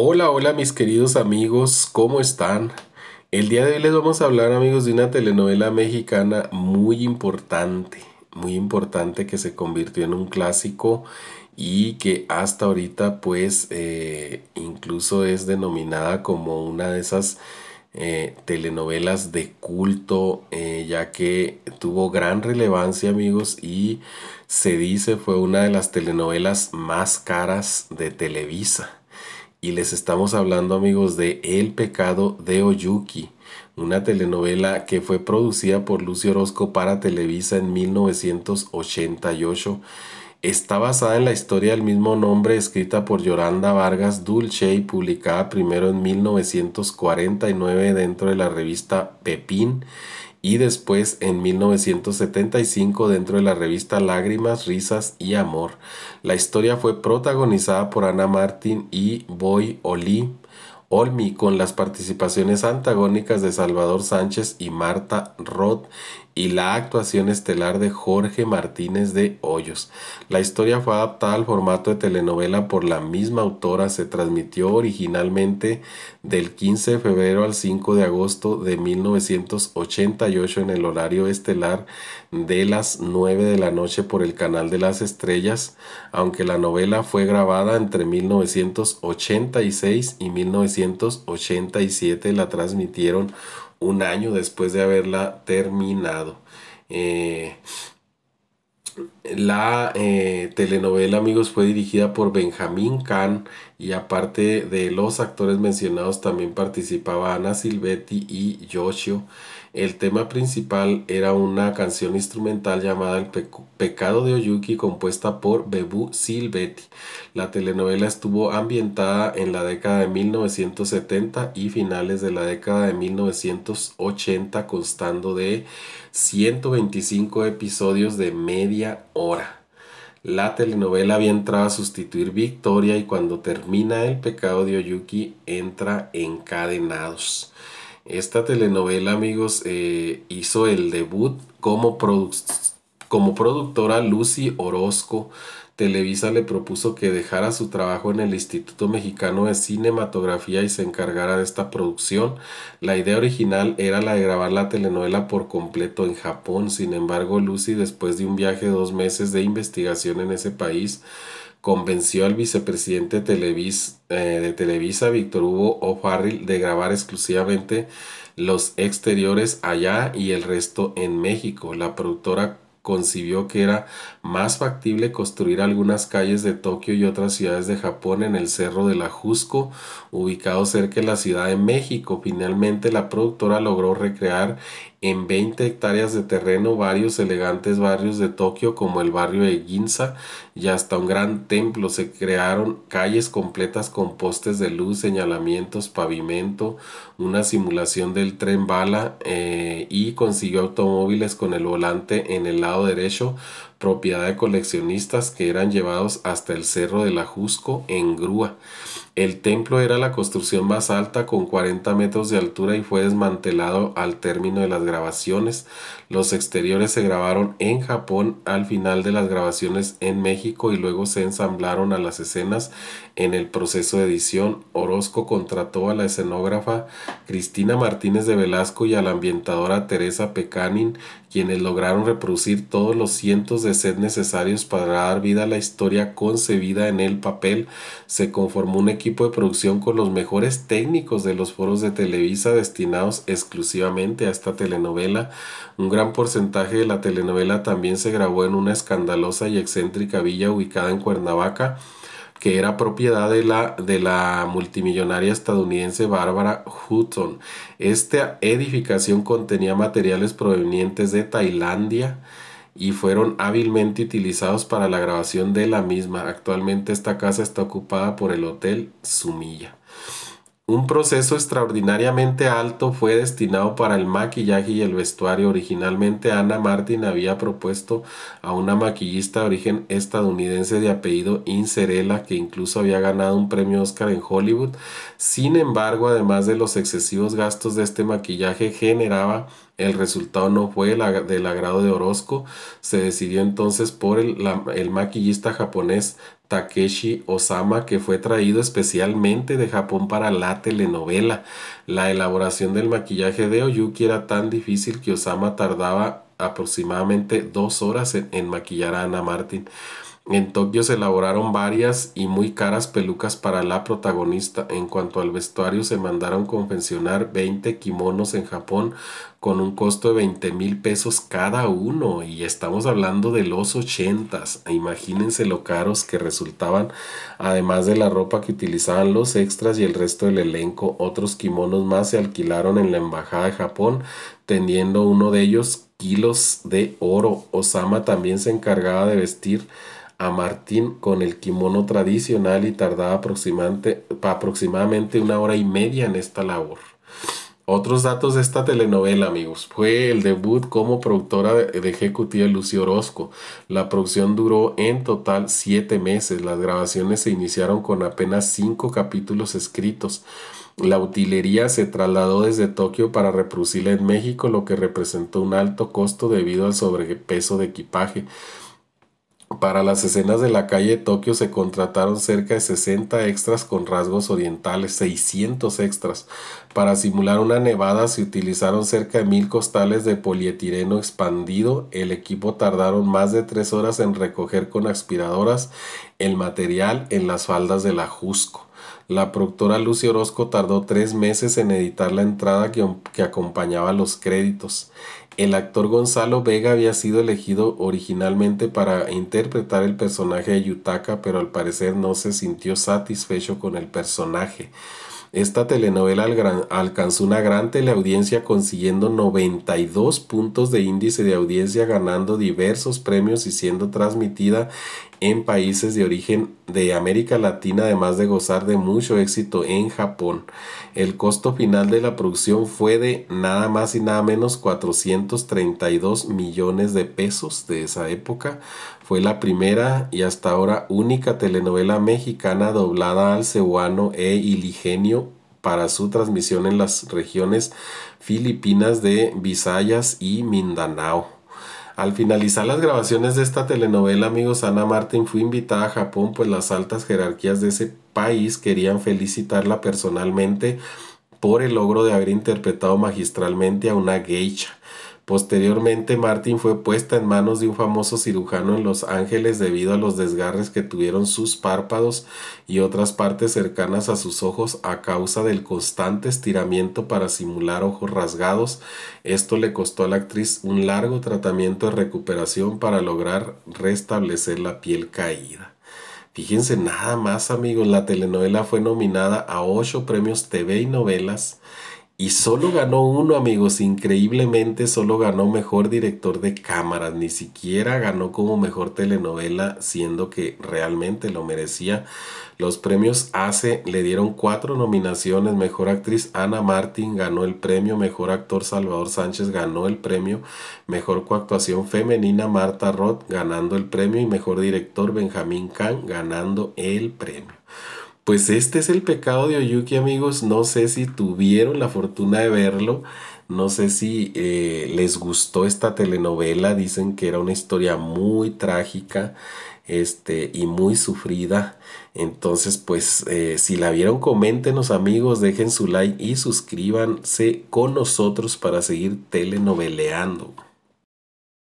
Hola, hola mis queridos amigos, ¿cómo están? El día de hoy les vamos a hablar amigos de una telenovela mexicana muy importante, muy importante que se convirtió en un clásico y que hasta ahorita pues eh, incluso es denominada como una de esas eh, telenovelas de culto eh, ya que tuvo gran relevancia amigos y se dice fue una de las telenovelas más caras de Televisa y les estamos hablando amigos de El pecado de Oyuki, una telenovela que fue producida por Lucio Orozco para Televisa en 1988 Está basada en la historia del mismo nombre escrita por Yolanda Vargas Dulce y publicada primero en 1949 dentro de la revista Pepín y después en 1975 dentro de la revista Lágrimas, Risas y Amor. La historia fue protagonizada por Ana Martín y Boy Oli. Olmi con las participaciones antagónicas de Salvador Sánchez y Marta Roth y la actuación estelar de Jorge Martínez de Hoyos. La historia fue adaptada al formato de telenovela por la misma autora, se transmitió originalmente del 15 de febrero al 5 de agosto de 1988 en el horario estelar de las 9 de la noche por el Canal de las Estrellas, aunque la novela fue grabada entre 1986 y 1987 la transmitieron un año después de haberla terminado. Eh, la eh, telenovela, amigos, fue dirigida por Benjamín Kahn y aparte de los actores mencionados también participaba Ana Silvetti y Yoshio. El tema principal era una canción instrumental llamada El pecado de Oyuki compuesta por Bebú Silvetti. La telenovela estuvo ambientada en la década de 1970 y finales de la década de 1980 constando de 125 episodios de media la telenovela había entrado a sustituir Victoria y cuando termina El pecado de Oyuki entra Encadenados. Esta telenovela, amigos, eh, hizo el debut como, como productora Lucy Orozco, Televisa le propuso que dejara su trabajo en el Instituto Mexicano de Cinematografía y se encargara de esta producción. La idea original era la de grabar la telenovela por completo en Japón. Sin embargo, Lucy, después de un viaje de dos meses de investigación en ese país, convenció al vicepresidente eh, de Televisa, Víctor Hugo O'Farrell, de grabar exclusivamente los exteriores allá y el resto en México. La productora concibió que era más factible construir algunas calles de Tokio y otras ciudades de Japón en el Cerro de la Jusco, ubicado cerca de la Ciudad de México. Finalmente, la productora logró recrear en 20 hectáreas de terreno varios elegantes barrios de Tokio como el barrio de Ginza y hasta un gran templo. Se crearon calles completas con postes de luz, señalamientos, pavimento, una simulación del tren bala eh, y consiguió automóviles con el volante en el lado derecho, propiedad de coleccionistas que eran llevados hasta el Cerro la Ajusco en grúa. El templo era la construcción más alta con 40 metros de altura y fue desmantelado al término de las grabaciones. Los exteriores se grabaron en Japón al final de las grabaciones en México y luego se ensamblaron a las escenas en el proceso de edición. Orozco contrató a la escenógrafa Cristina Martínez de Velasco y a la ambientadora Teresa Pecanin, quienes lograron reproducir todos los cientos de sets necesarios para dar vida a la historia concebida en el papel. Se conformó un equipo de producción con los mejores técnicos de los foros de Televisa destinados exclusivamente a esta telenovela. Un gran porcentaje de la telenovela también se grabó en una escandalosa y excéntrica villa ubicada en Cuernavaca que era propiedad de la, de la multimillonaria estadounidense Barbara Hutton. Esta edificación contenía materiales provenientes de Tailandia, y fueron hábilmente utilizados para la grabación de la misma. Actualmente esta casa está ocupada por el Hotel Sumilla. Un proceso extraordinariamente alto fue destinado para el maquillaje y el vestuario. Originalmente Ana Martin había propuesto a una maquillista de origen estadounidense de apellido Incerela, que incluso había ganado un premio Oscar en Hollywood. Sin embargo, además de los excesivos gastos de este maquillaje generaba el resultado no fue del agrado de Orozco. Se decidió entonces por el, el maquillista japonés Takeshi Osama, que fue traído especialmente de Japón para la telenovela. La elaboración del maquillaje de Oyuki era tan difícil que Osama tardaba aproximadamente dos horas en, maquillar a Ana Martín. En Tokio se elaboraron varias y muy caras pelucas para la protagonista. En cuanto al vestuario, se mandaron confeccionar 20 kimonos en Japón con un costo de 20 mil pesos cada uno. Y estamos hablando de los 80. Imagínense lo caros que resultaban, además de la ropa que utilizaban los extras y el resto del elenco. Otros kimonos más se alquilaron en la Embajada de Japón, teniendo uno de ellos kilos de oro. Osama también se encargaba de vestir a Martín con el kimono tradicional y tardaba aproximadamente una hora y media en esta labor. Otros datos de esta telenovela, amigos, fue el debut como productora de, de ejecutiva Lucio Orozco. La producción duró en total siete meses. Las grabaciones se iniciaron con apenas cinco capítulos escritos. La utilería se trasladó desde Tokio para reproducirla en México, lo que representó un alto costo debido al sobrepeso de equipaje. Para las escenas de la calle de Tokio se contrataron cerca de 60 extras con rasgos orientales, 600 extras. Para simular una nevada se utilizaron cerca de mil costales de polietileno expandido. El equipo tardaron más de tres horas en recoger con aspiradoras el material en las faldas de la Jusco. La productora Lucy Orozco tardó tres meses en editar la entrada que, acompañaba los créditos. El actor Gonzalo Vega había sido elegido originalmente para interpretar el personaje de Yutaka, pero al parecer no se sintió satisfecho con el personaje. Esta telenovela alcanzó una gran teleaudiencia consiguiendo 92 puntos de índice de audiencia, ganando diversos premios y siendo transmitida en países de origen de América Latina, además de gozar de mucho éxito en Japón. El costo final de la producción fue de nada más y nada menos 432 millones de pesos de esa época. Fue la primera y hasta ahora única telenovela mexicana doblada al cebuano e iligenio para su transmisión en las regiones filipinas de Visayas y Mindanao. Al finalizar las grabaciones de esta telenovela, amigos, Ana Martín fue invitada a Japón, pues las altas jerarquías de ese país querían felicitarla personalmente por el logro de haber interpretado magistralmente a una geisha Posteriormente, Martin fue puesta en manos de un famoso cirujano en Los Ángeles debido a los desgarres que tuvieron sus párpados y otras partes cercanas a sus ojos a causa del constante estiramiento para simular ojos rasgados. Esto le costó a la actriz un largo tratamiento de recuperación para lograr restablecer la piel caída. Fíjense nada más amigos, la telenovela fue nominada a ocho premios TV y novelas y solo ganó uno, amigos. Increíblemente, solo ganó mejor director de cámaras. Ni siquiera ganó como mejor telenovela, siendo que realmente lo merecía. Los premios ACE le dieron cuatro nominaciones. Mejor actriz Ana Martín ganó el premio. Mejor actor Salvador Sánchez ganó el premio. Mejor coactuación femenina Marta Roth ganando el premio. Y mejor director Benjamín Kahn ganando el premio. Pues este es el pecado de Oyuki, amigos. No sé si tuvieron la fortuna de verlo. No sé si eh, les gustó esta telenovela. Dicen que era una historia muy trágica este, y muy sufrida. Entonces, pues eh, si la vieron, coméntenos amigos, dejen su like y suscríbanse con nosotros para seguir telenoveleando.